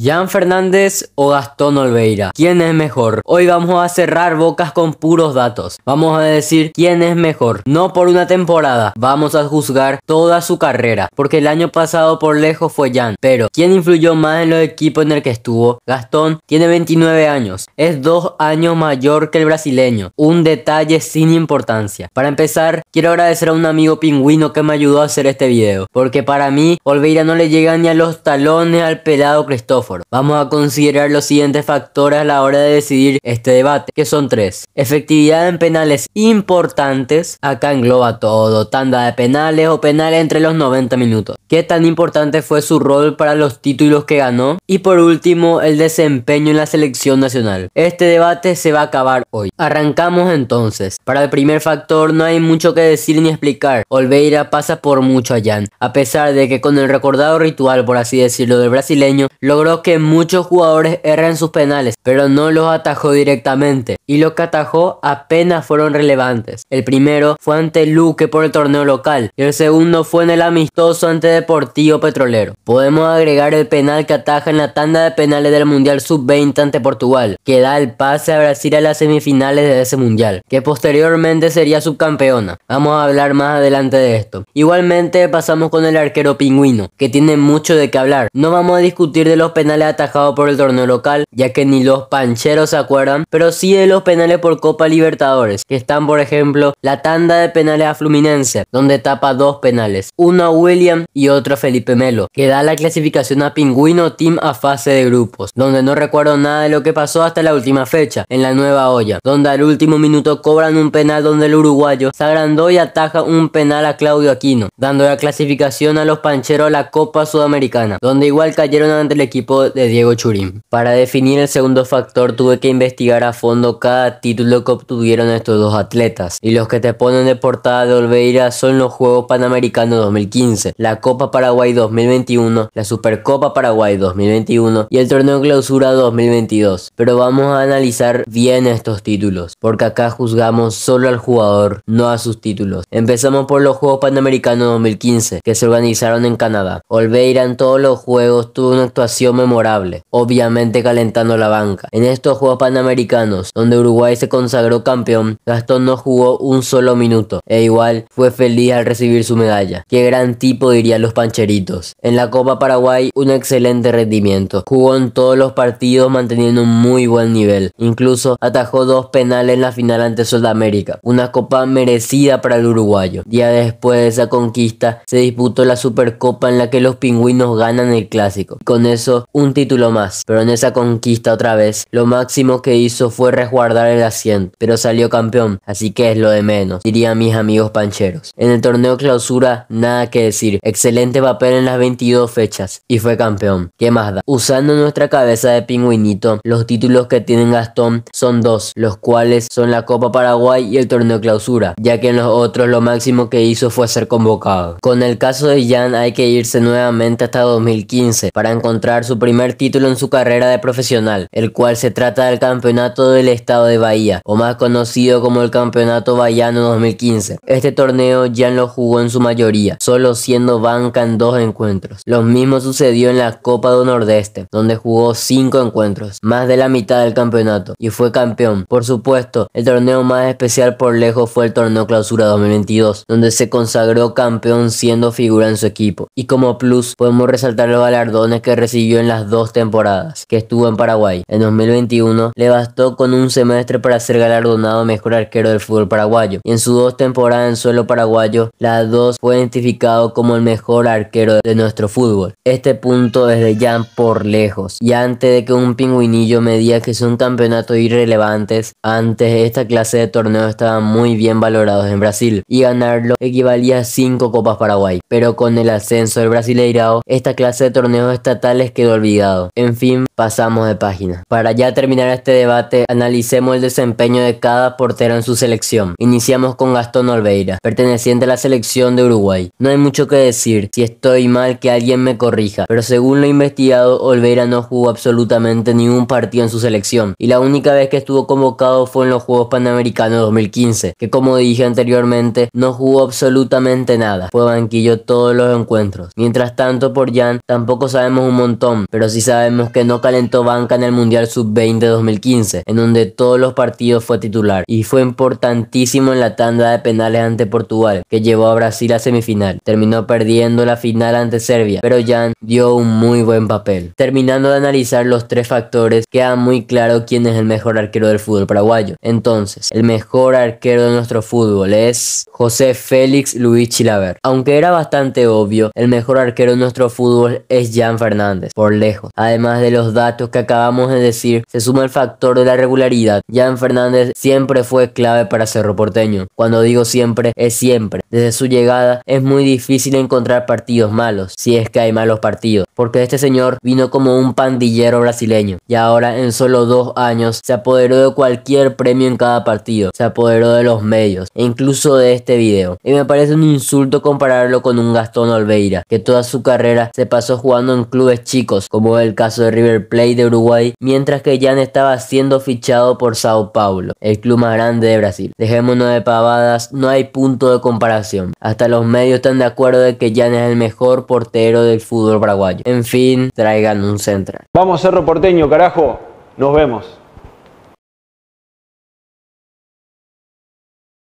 Jan Fernández o Gastón Olveira. ¿Quién es mejor? Hoy vamos a cerrar bocas con puros datos. Vamos a decir quién es mejor. No por una temporada. Vamos a juzgar toda su carrera. Porque el año pasado por lejos fue Jan. Pero, ¿quién influyó más en los equipos en el que estuvo? Gastón tiene 29 años. Es dos años mayor que el brasileño. Un detalle sin importancia. Para empezar, quiero agradecer a un amigo pingüino que me ayudó a hacer este video. Porque para mí, Olveira no le llega ni a los talones al pelado Cristóbal. Vamos a considerar los siguientes factores a la hora de decidir este debate, que son tres. Efectividad en penales importantes, acá engloba todo, tanda de penales o penales entre los 90 minutos. ¿Qué tan importante fue su rol para los títulos que ganó? Y por último, el desempeño en la selección nacional. Este debate se va a acabar hoy. Arrancamos entonces. Para el primer factor no hay mucho que decir ni explicar. Olveira pasa por mucho allá, a pesar de que con el recordado ritual, por así decirlo, del brasileño, logró que muchos jugadores erran sus penales, pero no los atajó directamente, y los que atajó apenas fueron relevantes. El primero fue ante Luque por el torneo local, y el segundo fue en el amistoso ante Deportivo Petrolero. Podemos agregar el penal que ataja en la tanda de penales del Mundial Sub-20 ante Portugal, que da el pase a Brasil a las semifinales de ese Mundial, que posteriormente sería subcampeona. Vamos a hablar más adelante de esto. Igualmente pasamos con el arquero pingüino, que tiene mucho de qué hablar. No vamos a discutir de los penales penales atajados por el torneo local, ya que ni los pancheros se acuerdan, pero sí de los penales por Copa Libertadores, que están por ejemplo la tanda de penales a Fluminense, donde tapa dos penales, uno a William y otro a Felipe Melo, que da la clasificación a Pingüino Team a fase de grupos, donde no recuerdo nada de lo que pasó hasta la última fecha, en la nueva olla, donde al último minuto cobran un penal donde el uruguayo se agrandó y ataja un penal a Claudio Aquino, dando la clasificación a los pancheros a la Copa Sudamericana, donde igual cayeron ante el equipo de Diego Churín. Para definir el segundo factor tuve que investigar a fondo cada título que obtuvieron estos dos atletas. Y los que te ponen de portada de Olveira son los Juegos Panamericanos 2015, la Copa Paraguay 2021, la Supercopa Paraguay 2021 y el Torneo Clausura 2022. Pero vamos a analizar bien estos títulos, porque acá juzgamos solo al jugador, no a sus títulos. Empezamos por los Juegos Panamericanos 2015, que se organizaron en Canadá. Olveira en todos los juegos tuvo una actuación memorable, obviamente calentando la banca. En estos Juegos Panamericanos, donde Uruguay se consagró campeón, Gastón no jugó un solo minuto e igual fue feliz al recibir su medalla. Qué gran tipo dirían los pancheritos. En la Copa Paraguay, un excelente rendimiento. Jugó en todos los partidos manteniendo un muy buen nivel. Incluso atajó dos penales en la final ante Sudamérica. Una copa merecida para el uruguayo. Día después de esa conquista, se disputó la Supercopa en la que los pingüinos ganan el clásico. Con eso un título más, pero en esa conquista otra vez, lo máximo que hizo fue resguardar el asiento, pero salió campeón, así que es lo de menos, dirían mis amigos pancheros. En el torneo clausura, nada que decir, excelente papel en las 22 fechas, y fue campeón. ¿Qué más da? Usando nuestra cabeza de pingüinito, los títulos que tienen Gastón son dos, los cuales son la Copa Paraguay y el torneo clausura, ya que en los otros lo máximo que hizo fue ser convocado. Con el caso de Jan hay que irse nuevamente hasta 2015 para encontrar su primer título en su carrera de profesional, el cual se trata del Campeonato del Estado de Bahía, o más conocido como el Campeonato Bahiano 2015. Este torneo ya lo jugó en su mayoría, solo siendo banca en dos encuentros. Lo mismo sucedió en la Copa do Nordeste, donde jugó cinco encuentros, más de la mitad del campeonato, y fue campeón. Por supuesto, el torneo más especial por lejos fue el torneo Clausura 2022, donde se consagró campeón siendo figura en su equipo. Y como plus, podemos resaltar los galardones que recibió en las dos temporadas que estuvo en Paraguay. En 2021 le bastó con un semestre para ser galardonado mejor arquero del fútbol paraguayo y en sus dos temporadas en suelo paraguayo, la dos fue identificado como el mejor arquero de nuestro fútbol. Este punto desde ya por lejos y antes de que un pingüinillo me diga que son campeonatos irrelevantes, antes esta clase de torneos estaban muy bien valorados en Brasil y ganarlo equivalía a 5 copas Paraguay, pero con el ascenso del Brasileirao, esta clase de torneos estatales quedó en fin, pasamos de página. Para ya terminar este debate, analicemos el desempeño de cada portero en su selección. Iniciamos con Gastón Olveira, perteneciente a la selección de Uruguay. No hay mucho que decir, si estoy mal que alguien me corrija, pero según lo investigado, Olveira no jugó absolutamente ningún partido en su selección y la única vez que estuvo convocado fue en los Juegos Panamericanos 2015, que como dije anteriormente, no jugó absolutamente nada. Fue banquillo todos los encuentros. Mientras tanto, por Jan tampoco sabemos un montón, pero sí sabemos que no calentó banca en el Mundial Sub-20 2015, en donde todos los partidos fue titular y fue importantísimo en la tanda de penales ante Portugal, que llevó a Brasil a semifinal. Terminó perdiendo la final ante Serbia, pero Jan dio un muy buen papel. Terminando de analizar los tres factores, queda muy claro quién es el mejor arquero del fútbol paraguayo. Entonces, el mejor arquero de nuestro fútbol es José Félix Luis Chilaver. Aunque era bastante obvio, el mejor arquero de nuestro fútbol es Jan Fernández, lejos. Además de los datos que acabamos de decir, se suma el factor de la regularidad. Jan Fernández siempre fue clave para Cerro Porteño. Cuando digo siempre, es siempre. Desde su llegada es muy difícil encontrar partidos malos, si es que hay malos partidos, porque este señor vino como un pandillero brasileño y ahora en solo dos años se apoderó de cualquier premio en cada partido, se apoderó de los medios e incluso de este video. Y me parece un insulto compararlo con un Gastón Olveira, que toda su carrera se pasó jugando en clubes chicos como el caso de River Plate de Uruguay, mientras que Jan estaba siendo fichado por Sao Paulo, el club más grande de Brasil. Dejémonos de pavadas, no hay punto de comparación. Hasta los medios están de acuerdo de que Jan es el mejor portero del fútbol paraguayo. En fin, traigan un central. Vamos Cerro Porteño, carajo. Nos vemos.